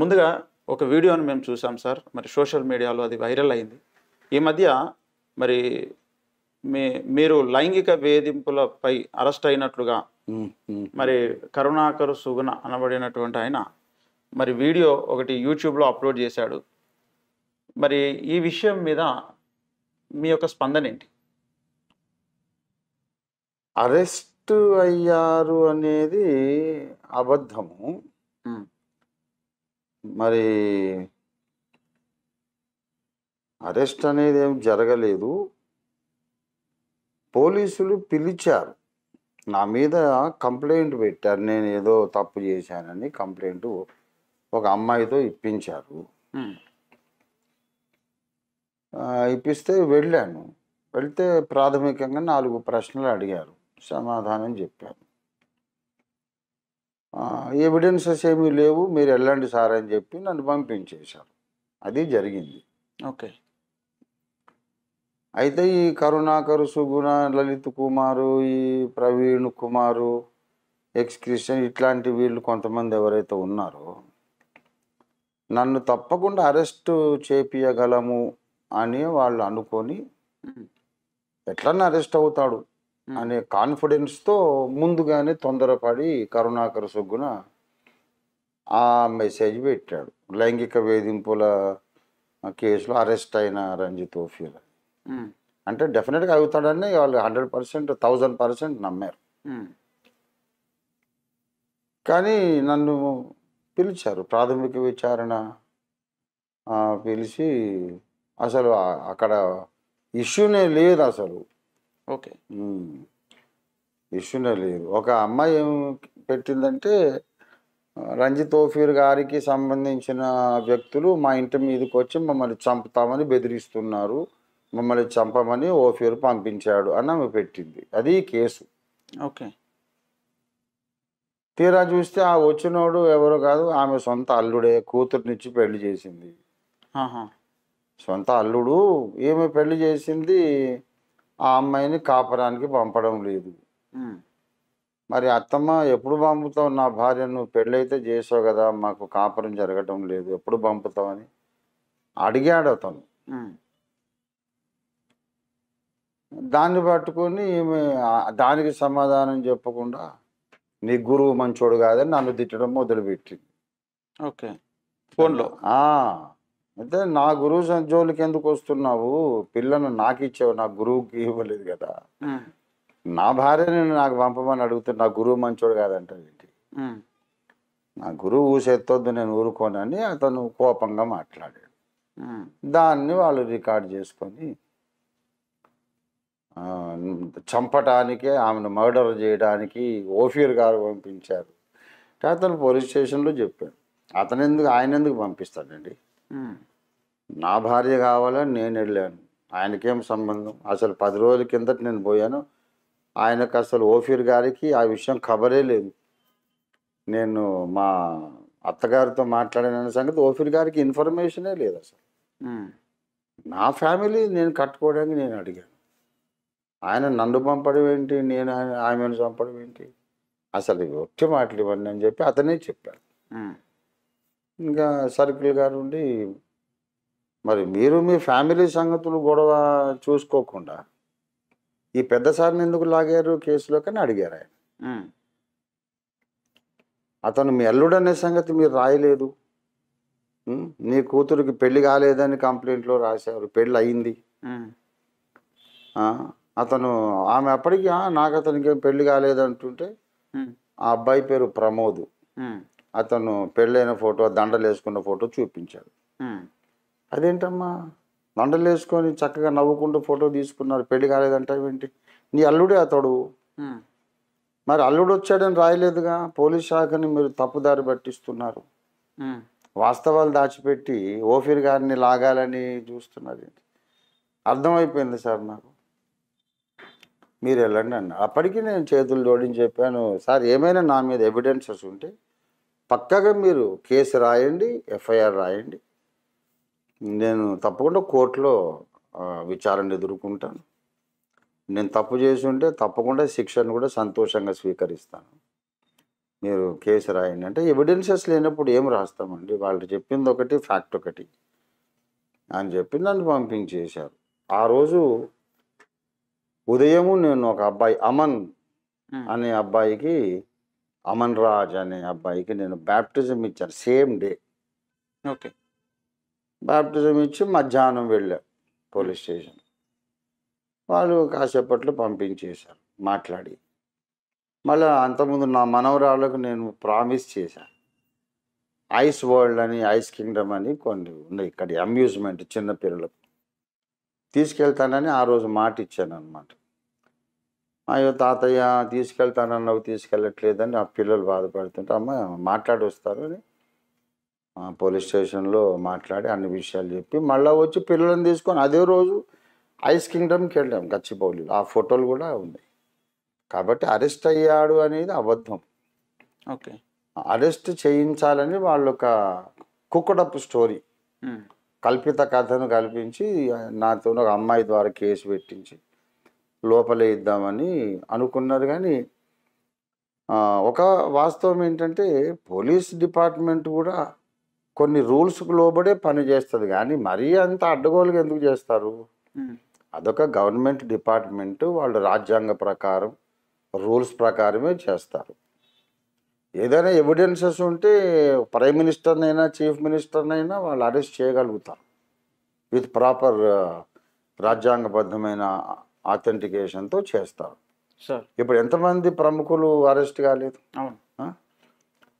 ముందుగా ఒక వీడియోని మేము చూసాం సార్ మరి సోషల్ మీడియాలో అది వైరల్ అయింది ఈ మధ్య మరి మీ మీరు లైంగిక వేధింపులపై అరెస్ట్ అయినట్లుగా మరి కరుణాకర్ సుగుణ అనబడినటువంటి ఆయన మరి వీడియో ఒకటి యూట్యూబ్లో అప్లోడ్ చేశాడు మరి ఈ విషయం మీద మీ యొక్క స్పందన ఏంటి అరెస్ట్ అయ్యారు అనేది అబద్ధము మరి అరెస్ట్ అనేది ఏం జరగలేదు పోలీసులు పిలిచారు నా మీద కంప్లైంట్ పెట్టారు నేను ఏదో తప్పు చేశానని కంప్లైంట్ ఒక అమ్మాయితో ఇప్పించారు ఇప్పిస్తే వెళ్ళాను వెళ్తే ప్రాథమికంగా నాలుగు ప్రశ్నలు అడిగారు సమాధానం చెప్పారు ఎవిడెన్సెస్ ఏమీ లేవు మీరు వెళ్ళండి సార్ అని చెప్పి నన్ను పంపించేశారు అది జరిగింది ఓకే అయితే ఈ కరుణాకరు సుగుణ లలిత్ కుమారు ఈ ప్రవీణ్ కుమారు ఎక్స్ క్రిస్టియన్ ఇట్లాంటి వీళ్ళు కొంతమంది ఎవరైతే ఉన్నారో నన్ను తప్పకుండా అరెస్ట్ చేపియగలము అని వాళ్ళు అనుకొని ఎట్లన్నా అరెస్ట్ అవుతాడు అనే కాన్ఫిడెన్స్తో ముందుగానే తొందరపడి కరుణాకర సొగ్గున ఆ మెసేజ్ పెట్టాడు లైంగిక వేధింపుల కేసులో అరెస్ట్ అయిన రంజిత్ ఓఫీల్ అంటే డెఫినెట్గా అవుతాడని వాళ్ళు హండ్రెడ్ పర్సెంట్ థౌజండ్ పర్సెంట్ నమ్మారు కానీ నన్ను పిలిచారు ప్రాథమిక విచారణ పిలిచి అసలు అక్కడ ఇష్యూనే లేదు అసలు ఓకే ఇష్యూనే లేదు ఒక అమ్మాయి ఏం పెట్టిందంటే రంజిత్ ఓఫీర్ గారికి సంబంధించిన వ్యక్తులు మా ఇంటి మీదకి వచ్చి మమ్మల్ని చంపుతామని బెదిరిస్తున్నారు మమ్మల్ని చంపమని ఓఫీర్ పంపించాడు అని ఆమె పెట్టింది అది కేసు ఓకే తీరా చూస్తే ఆ వచ్చినోడు ఎవరు కాదు ఆమె సొంత అల్లుడే కూతురునిచ్చి పెళ్లి చేసింది సొంత అల్లుడు ఈమె పెళ్లి చేసింది ఆ అమ్మాయిని కాపరానికి పంపడం లేదు మరి అత్తమ్మ ఎప్పుడు పంపుతావు నా భార్య నువ్వు పెళ్ళైతే చేసావు కదా మాకు కాపురం జరగటం లేదు ఎప్పుడు పంపుతావు అని అడిగాడు అతను దాన్ని పట్టుకొని దానికి సమాధానం చెప్పకుండా నీ గురువు మంచోడు కాదని నన్ను తిట్టడం మొదలుపెట్టింది ఓకే ఫోన్లో అయితే నా గురువు జోలికి ఎందుకు వస్తున్నావు పిల్లను నాకు ఇచ్చావు నా గురువుకి ఇవ్వలేదు కదా నా భార్యని నాకు పంపమని అడుగుతున్నా నా గురువు మంచోడు కాదంటాడేంటి నా గురువు ఊసెత్తొద్దు నేను ఊరుకోనని అతను కోపంగా మాట్లాడాడు దాన్ని వాళ్ళు రికార్డ్ చేసుకొని చంపటానికి ఆమెను మర్డర్ చేయడానికి ఓఫీర్ గారు పంపించారు అతను పోలీస్ స్టేషన్లో చెప్పాడు అతను ఎందుకు ఆయన ఎందుకు పంపిస్తాడండి నా భార్య కావాలని నేను వెళ్ళాను ఆయనకేం సంబంధం అసలు పది రోజుల కిందట నేను పోయాను ఆయనకు అసలు ఓఫీర్ గారికి ఆ విషయం ఖబరే లేదు నేను మా అత్తగారితో మాట్లాడిన సంగతి ఓఫీర్ గారికి ఇన్ఫర్మేషనే లేదు అసలు నా ఫ్యామిలీ నేను కట్టుకోవడానికి నేను అడిగాను ఆయన నన్ను పంపడం ఏంటి నేను ఆమెను చంపడం ఏంటి అసలు ఒట్టి మాటలు ఇవ్వండి అని చెప్పి అతనే చెప్పాను ఇంకా సర్కిల్ గారు ఉండి మరి మీరు మీ ఫ్యామిలీ సంగతులు గొడవ చూసుకోకుండా ఈ పెద్ద సార్ని ఎందుకు లాగారు కేసులోకి అని అడిగారు ఆయన అతను మీ అల్లుడు అనే సంగతి మీరు రాయలేదు నీ కూతురికి పెళ్లి కాలేదని కంప్లైంట్లో రాశారు పెళ్ళి అయింది అతను ఆమె అప్పటికి నాకు అతనికి పెళ్లి కాలేదంటుంటే ఆ అబ్బాయి పేరు ప్రమోద్ అతను పెళ్ళైన ఫోటో దండలు వేసుకున్న ఫోటో చూపించాడు అదేంటమ్మా దండలు వేసుకొని చక్కగా నవ్వుకుంటూ ఫోటో తీసుకున్నారు పెళ్లి కాలేదంటావేంటి నీ అల్లుడే అతడు మరి అల్లుడు వచ్చాడని రాయలేదుగా పోలీస్ శాఖని మీరు తప్పుదారి పట్టిస్తున్నారు వాస్తవాలు దాచిపెట్టి ఓఫీర్ గారిని లాగాలని చూస్తున్నది అర్థమైపోయింది సార్ నాకు మీరు వెళ్ళండి అన్న అప్పటికి నేను చేతులు జోడించి చెప్పాను సార్ ఏమైనా నా మీద ఎవిడెన్సెస్ ఉంటే పక్కగా మీరు కేసు రాయండి ఎఫ్ఐఆర్ రాయండి నేను తప్పకుండా కోర్టులో విచారణ ఎదుర్కొంటాను నేను తప్పు చేసి ఉంటే తప్పకుండా శిక్షను కూడా సంతోషంగా స్వీకరిస్తాను మీరు కేసు రాయండి అంటే ఎవిడెన్సెస్ లేనప్పుడు ఏం రాస్తామండి వాళ్ళు చెప్పింది ఒకటి ఫ్యాక్ట్ ఒకటి అని చెప్పి నన్ను పంపించేశారు ఆ రోజు ఉదయము నేను ఒక అబ్బాయి అమన్ అనే అబ్బాయికి అమన్ రాజ్ అనే అబ్బాయికి నేను బ్యాప్టిజం ఇచ్చాను సేమ్ డే ఓకే బ్యాప్టిజం ఇచ్చి మధ్యాహ్నం వెళ్ళాం పోలీస్ స్టేషన్ వాళ్ళు కాసేపట్లో పంపించేశారు మాట్లాడి మళ్ళీ అంతకుముందు నా మనవరాళ్ళకు నేను ప్రామిస్ చేశాను ఐస్ వరల్డ్ అని ఐస్ కింగ్డమ్ అని కొన్ని ఉన్నాయి ఇక్కడ అమ్యూజ్మెంట్ చిన్నపిల్లలకు తీసుకెళ్తానని ఆ రోజు మాట ఇచ్చాను అనమాట అయ్యో తాతయ్య తీసుకెళ్తానన్నావు తీసుకెళ్ళట్లేదని ఆ పిల్లలు బాధపడుతుంటే అమ్మ మాట్లాడి వస్తారు అని పోలీస్ స్టేషన్లో మాట్లాడి అన్ని విషయాలు చెప్పి మళ్ళీ వచ్చి పిల్లలను తీసుకొని అదే రోజు ఐస్ కింగ్డమ్కి వెళ్ళాం గచ్చిబౌలిలో ఆ ఫోటోలు కూడా ఉన్నాయి కాబట్టి అరెస్ట్ అయ్యాడు అనేది అబద్ధం ఓకే అరెస్ట్ చేయించాలని వాళ్ళొక ఒక కుక్కడప్ స్టోరీ కల్పిత కథను కల్పించి నాతో ఒక అమ్మాయి ద్వారా కేసు పెట్టించి లోపలే ఇద్దామని అనుకున్నారు కానీ ఒక వాస్తవం ఏంటంటే పోలీస్ డిపార్ట్మెంట్ కూడా కొన్ని రూల్స్కు లోబడే పని చేస్తుంది కానీ మరీ అంత అడ్డగోలుగా ఎందుకు చేస్తారు అదొక గవర్నమెంట్ డిపార్ట్మెంట్ వాళ్ళు రాజ్యాంగ ప్రకారం రూల్స్ ప్రకారమే చేస్తారు ఏదైనా ఎవిడెన్సెస్ ఉంటే ప్రైమ్ మినిస్టర్నైనా చీఫ్ మినిస్టర్నైనా వాళ్ళు అరెస్ట్ చేయగలుగుతారు విత్ ప్రాపర్ రాజ్యాంగబద్ధమైన ఆథెంటికేషన్తో చేస్తారు ఇప్పుడు ఎంతమంది ప్రముఖులు అరెస్ట్ కాలేదు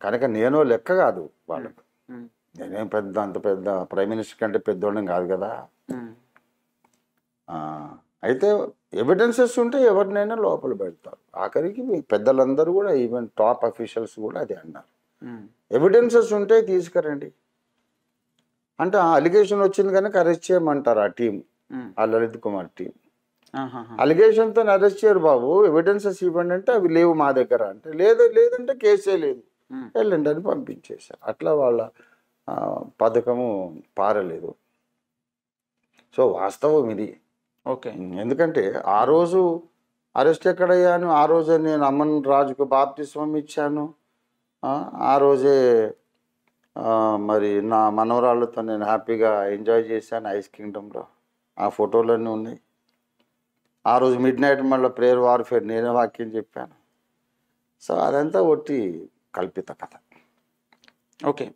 కనుక నేను లెక్క కాదు వాళ్ళకు నేనేం పెద్ద అంత పెద్ద ప్రైమ్ మినిస్టర్ కంటే పెద్దోళ్ళం కాదు కదా అయితే ఎవిడెన్సెస్ ఉంటే ఎవరినైనా లోపల పెడతారు ఆఖరికి పెద్దలందరూ కూడా ఈవెన్ టాప్ అఫీషియల్స్ కూడా అది అన్నారు ఎవిడెన్సెస్ ఉంటే తీసుకురండి అంటే ఆ అలిగేషన్ వచ్చింది కనుక అరెస్ట్ చేయమంటారు ఆ టీం ఆ లలిత్ కుమార్ టీం అలిగేషన్తో అరెస్ట్ చేయరు బాబు ఎవిడెన్సెస్ ఇవ్వండి అంటే అవి లేవు మా దగ్గర అంటే లేదు లేదంటే కేసే లేదు వెళ్ళండి అని పంపించేశారు అట్లా వాళ్ళ పథకము పారలేదు సో వాస్తవం ఇది ఓకే ఎందుకంటే ఆ రోజు అరెస్ట్ ఎక్కడయ్యాను ఆ రోజే నేను అమ్మన్ రాజుకు బాప్తి ఇచ్చాను ఆ రోజే మరి నా మనవరాళ్ళతో నేను హ్యాపీగా ఎంజాయ్ చేశాను ఐస్ కింగ్డమ్లో ఆ ఫోటోలన్నీ ఉన్నాయి ఆ రోజు మిడ్ నైట్ మళ్ళీ ప్రేయర్ వార్ఫేర్ నేనే వాక్యం చెప్పాను సో అదంతా ఒట్టి కల్పిత కథ ఓకే